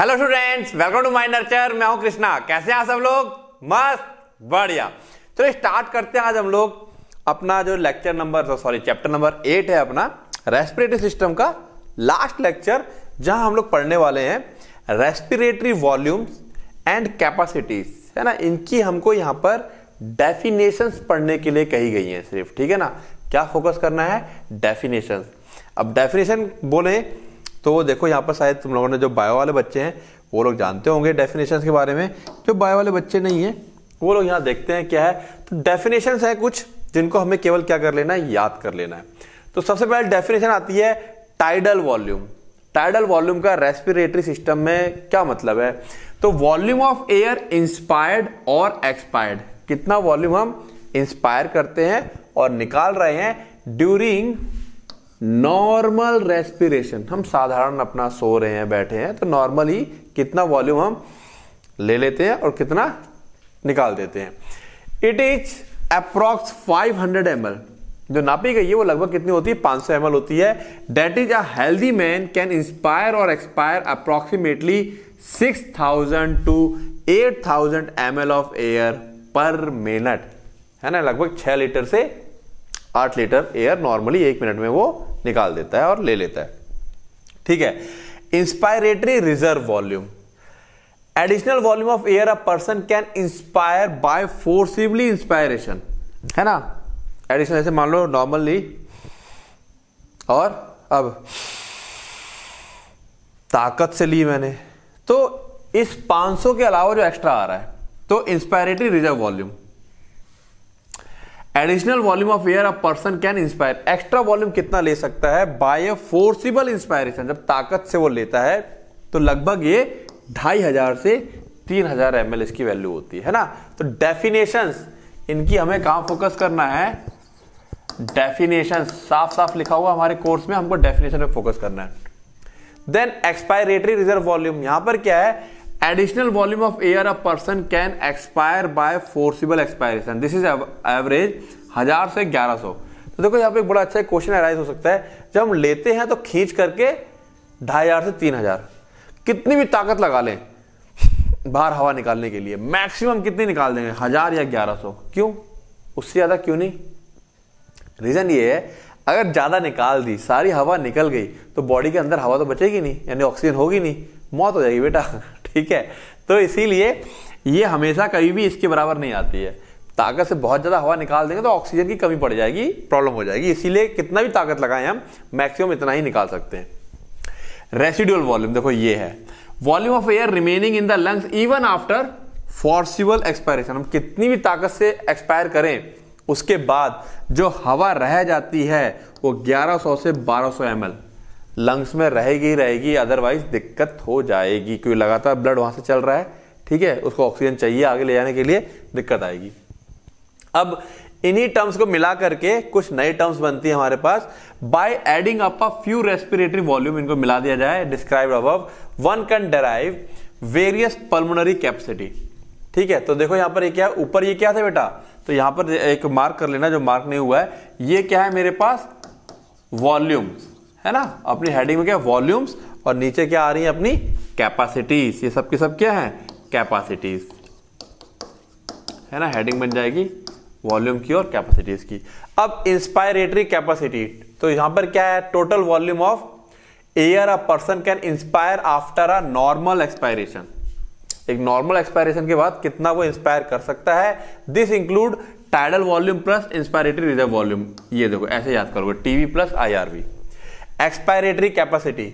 hello students welcome to my nurture मैं हूं कृष्णा कैसे हैं सब लोग मस्त बढ़िया चलो स्टार्ट करते हैं आज हम लोग अपना जो lecture number sorry chapter number eight है अपना रेस्पिरेटरी सिस्टम का लास्ट लेक्चर जहां हम लोग पढ़ने वाले हैं रेस्पिरेटरी वॉल्यूम्स एंड कैपेसिटीज है ना इनकी हमको यहाँ पर डेफिनेशंस पढ़ने के लिए कही गई हैं सिर्फ ठीक है ना क्या फोकस करना है डेफिनेशंस अब डेफिनेशन बोले तो देखो यहाँ पर शायद तुम लोगों ने जो बायो वाले बच्चे हैं वो लोग जानते होंगे डेफिनेशन के बारे में जो बायो वाले बच्चे नहीं हैं वो लोग यहाँ देखते हैं क्या है तो डेफिनेशन है कुछ जिनको हमें केवल क्या कर लेना है याद कर लेना है तो सबसे पहले डेफिनेशन आती है टाइडल वॉल्यूम टाइडल वॉल्यूम का रेस्पिरेटरी सिस्टम में क्या मतलब है तो वॉल्यूम ऑफ एयर इंस्पायर्ड और एक्सपायर्ड कितना वॉल्यूम हम इंस्पायर करते हैं और निकाल रहे हैं ड्यूरिंग नॉर्मल रेस्पिरेशन हम साधारण अपना सो रहे हैं बैठे हैं तो नॉर्मल ही कितना वॉल्यूम हम ले लेते हैं और कितना निकाल देते हैं it is approx 500 hundred M जो नापी गई है वो लगभग कितनी होती है पांच सौ होती है that is all the healthy man can inspire और expire approximately six thousand to eight thousand M of air per minute है ना लगभग छह लीटर से आठ लीटर एयर नॉर्मली एक मिनट में वो निकाल देता है और ले लेता है ठीक है inspiratory reserve volume additional volume of air a person can inspire by forcibly inspiration है ना एडिशनल ऐसे मान लो नॉर्मली और अब ताकत से ली मैंने तो इस 500 के अलावा जो एक्स्ट्रा आ रहा है तो inspiratory reserve volume additional volume of air a person can inspire extra volume कितना ले सकता है बाय ए फोर्सिबल इंस्पायरेशन जब ताकत से वो लेता है तो लगभग ये ढाई हजार से तीन हजार एम एल इसकी वैल्यू होती है ना तो डेफिनेशन इनकी हमें कहाँ फोकस करना है डेफिनेशन साफ साफ लिखा हुआ हमारे कोर्स में हमको डेफिनेशन पे फोकस करना है देन एक्सपायरेटरी रिजर्व वॉल्यूम यहां पर क्या है additional volume of air a person can expire by forcible expiration this is average हजार से सौ तो देखो यहाँ पे एक बड़ा अच्छा क्वेश्चन अराइज हो सकता है जब हम लेते हैं तो खींच करके ढाई हजार से तीन हजार कितनी भी ताकत लगा लें बाहर हवा निकालने के लिए मैक्सिमम कितनी निकाल देंगे हजार या ग्यारह सौ क्यों उससे ज़्यादा क्यों नहीं रीज़न ये है अगर ज़्यादा निकाल दी सारी हवा निकल गई तो बॉडी के अंदर हवा तो बचेगी नहीं यानी ऑक्सीजन होगी नहीं मौत हो जाएगी बेटा ठीक है तो इसीलिए ये हमेशा कभी भी इसके बराबर नहीं आती है ताकत से बहुत ज़्यादा हवा निकाल देंगे तो ऑक्सीजन की कमी पड़ जाएगी प्रॉब्लम हो जाएगी इसीलिए कितना भी ताकत लगाएं हम मैक्सिमम इतना ही निकाल सकते हैं रेसिड्यूल वॉल्यूम देखो ये है volume of air remaining in the lungs even after forcible expiration हम कितनी भी ताकत से एक्सपायर करें उसके बाद जो हवा रह जाती है वो 1100 से 1200 सौ लंग्स में रहेगी ही रहेगी अदरवाइज दिक्कत हो जाएगी क्योंकि लगातार ब्लड वहां से चल रहा है ठीक है उसको ऑक्सीजन चाहिए आगे ले जाने के लिए दिक्कत आएगी अब इन्हीं टर्म्स को मिला करके कुछ नए टर्म्स बनती है हमारे पास by adding up a few respiratory volume इनको मिला दिया जाए डिस्क्राइब अब one can derive various pulmonary capacity ठीक है तो देखो यहां पर ये क्या ऊपर ये क्या था बेटा तो यहां पर एक मार्क कर लेना जो मार्क नहीं हुआ है ये क्या है मेरे पास वॉल्यूम है ना अपनी हेडिंग में क्या वॉल्यूम्स और नीचे क्या आ रही है अपनी कैपेसिटीज ये सब की सब क्या है कैपेसिटीज है ना हेडिंग बन जाएगी वॉल्यूम की और कैपेसिटीज की अब इंस्पायरेटरी कैपेसिटी तो यहां पर क्या है total volume of air a person can inspire after a normal expiration एक नॉर्मल एक्सपायरेशन के बाद कितना वो इंस्पायर कर सकता है this include tidal volume plus inspiratory reserve volume ये देखो ऐसे याद करोगे TV plus IRV expiratory capacity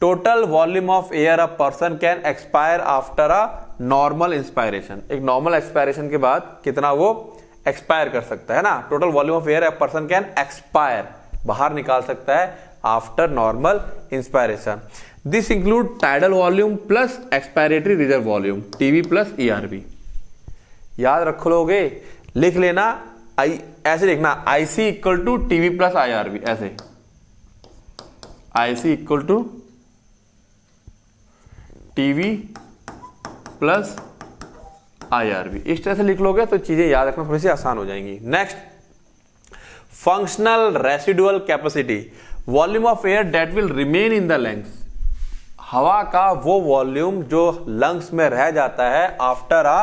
total volume of air a person can expire after a normal inspiration एक नॉर्मल एक्सपायरेशन के बाद कितना वो एक्सपायर कर सकता है ना total volume of air a person can expire बाहर निकाल सकता है after normal inspiration this include tidal volume plus expiratory reserve volume TV plus ERV याद रख लोगे लिख लेना आई ऐसे लिखना IC equal to TV plus IRV ऐसे I C equal to T V plus I R V इस तरह से लिख लोगे तो चीज़ें याद रखना थोड़ी सी आसान हो जाएंगी next functional residual capacity volume of air that will remain in the lungs हवा का वो वॉल्यूम जो लंग्स में रह जाता है after a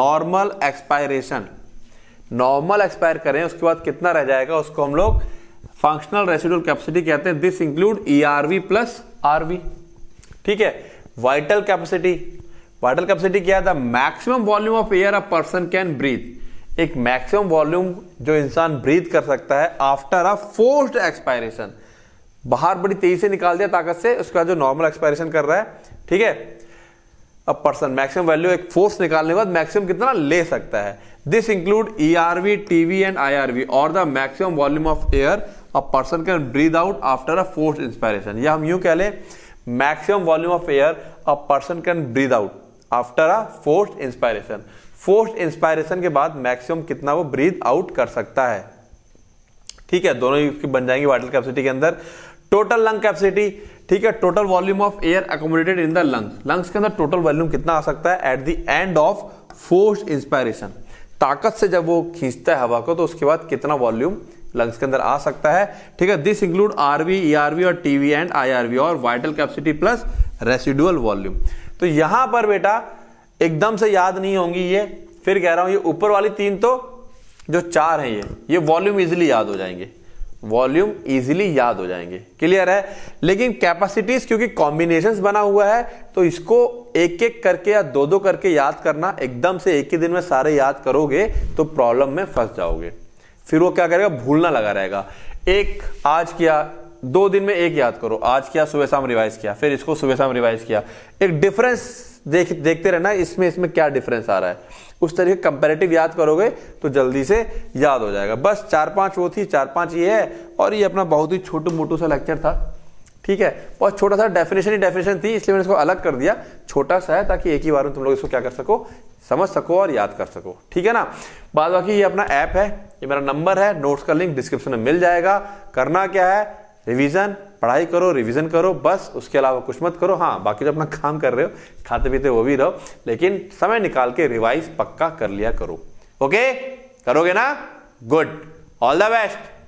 normal expiration normal expire करें उसके बाद कितना रह जाएगा उसको हम लोग फंक्शनल रेसिडुअल कैपेसिटी कहते हैं this include E R V plus R V ठीक है वाइटल कैपेसिटी वाइटल कैपेसिटी क्या था maximum volume of air a person can breathe एक मैक्सिमम वॉल्यूम जो इंसान ब्रीथ कर सकता है आफ्टर अ फोर्स्ड एक्सपायरेशन बाहर बड़ी तेजी से निकाल दिया ताकत से उसका जो नॉर्मल एक्सपायरेशन कर रहा है ठीक है अ पर्सन मैक्सिमम वैल्यू एक फोर्स निकालने के बाद मैक्सिमम कितना ले सकता है this include E R V TV and I R V और the maximum volume of air a person can breathe out after a force inspiration या हम यू कह लें maximum volume of air a person can breathe out after a force inspiration force inspiration के बाद maximum कितना वो ब्रीद आउट कर सकता है ठीक है दोनों की बन जाएंगी वाटर कैपेसिटी के अंदर टोटल लंग कैपेसिटी ठीक है total volume of air accommodated in the lungs lungs के अंदर टोटल वॉल्यूम कितना आ सकता है at the end of force inspiration ताकत से जब वो खींचता है हवा को तो उसके बाद कितना वॉल्यूम लंग्स के अंदर आ सकता है ठीक है दिस इंक्लूड आरवी ईआरवी और टीवी एंड आईआरवी और vital capacity plus residual volume तो यहां पर बेटा एकदम से याद नहीं होंगी ये फिर कह रहा हूं ये ऊपर वाली तीन तो जो चार हैं ये ये वॉल्यूम इजिली याद हो जाएंगे वॉल्यूम इजीली याद हो जाएंगे क्लियर है लेकिन कैपेसिटीज क्योंकि कॉम्बिनेशन बना हुआ है तो इसको एक एक करके या दो दो करके याद करना एकदम से एक ही दिन में सारे याद करोगे तो प्रॉब्लम में फंस जाओगे फिर वो क्या करेगा भूलना लगा रहेगा एक आज किया दो दिन में एक याद करो आज किया सुबह शाम रिवाइज किया फिर इसको सुबह शाम रिवाइज किया एक डिफरेंस देख देखते रहना इसमें इसमें क्या डिफरेंस आ रहा है उस तरीके कंपेरेटिव याद करोगे तो जल्दी से याद हो जाएगा बस चार पांच वो थी चार पांच ये है और ये अपना बहुत ही छोटू मोटू सा लेक्चर था ठीक है बहुत छोटा सा डेफिनेशन ही डेफिनेशन थी इसलिए मैंने इसको अलग कर दिया छोटा सा है ताकि एक ही बार में तुम लोग इसको क्या कर सको समझ सको और याद कर सको ठीक है ना बाद बाकी ये अपना ऐप है ये मेरा नंबर है नोट्स का लिंक डिस्क्रिप्शन में मिल जाएगा करना क्या है रिविजन पढ़ाई करो रिविज़न करो बस उसके अलावा कुछ मत करो हाँ बाकी जो अपना काम कर रहे हो खाते पीते वो भी रहो लेकिन समय निकाल के रिवाइज पक्का कर लिया करो ओके करोगे ना गुड ऑल द बेस्ट